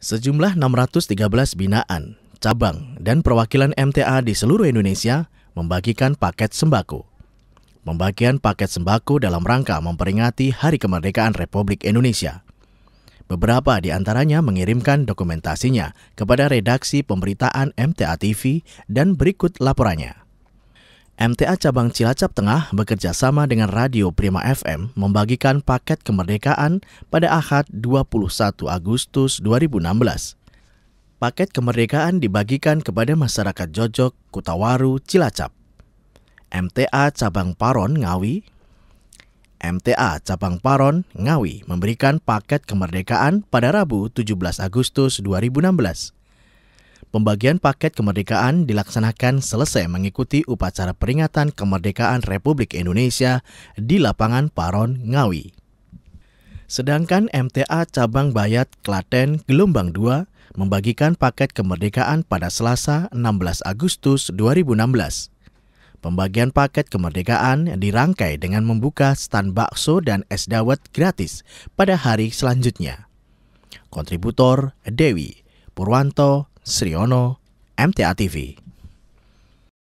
Sejumlah 613 binaan, cabang, dan perwakilan MTA di seluruh Indonesia membagikan paket sembako. Pembagian paket sembako dalam rangka memperingati Hari Kemerdekaan Republik Indonesia. Beberapa di antaranya mengirimkan dokumentasinya kepada redaksi pemberitaan MTA TV dan berikut laporannya. MTA Cabang Cilacap Tengah bekerja sama dengan Radio Prima FM membagikan paket kemerdekaan pada Ahad 21 Agustus 2016. Paket kemerdekaan dibagikan kepada masyarakat Jojok, Kutawaru, Cilacap. MTA Cabang Paron Ngawi MTA Cabang Paron Ngawi memberikan paket kemerdekaan pada Rabu 17 Agustus 2016. Pembagian paket kemerdekaan dilaksanakan selesai mengikuti upacara peringatan kemerdekaan Republik Indonesia di lapangan Paron Ngawi. Sedangkan MTA Cabang Bayat Klaten Gelombang 2 membagikan paket kemerdekaan pada Selasa 16 Agustus 2016. Pembagian paket kemerdekaan dirangkai dengan membuka stand bakso dan es dawet gratis pada hari selanjutnya. Kontributor Dewi Purwanto Sriono, MTA TV.